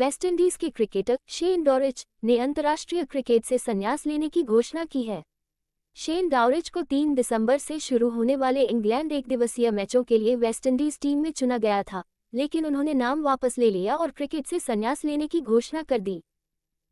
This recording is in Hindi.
वेस्टइंडीज के क्रिकेटर शेन डॉरिच ने अंतर्राष्ट्रीय क्रिकेट से संन्यास लेने की घोषणा की है शेन डॉरिच को 3 दिसंबर से शुरू होने वाले इंग्लैंड एक दिवसीय मैचों के लिए वेस्टइंडीज टीम में चुना गया था लेकिन उन्होंने नाम वापस ले लिया और क्रिकेट से संन्यास लेने की घोषणा कर दी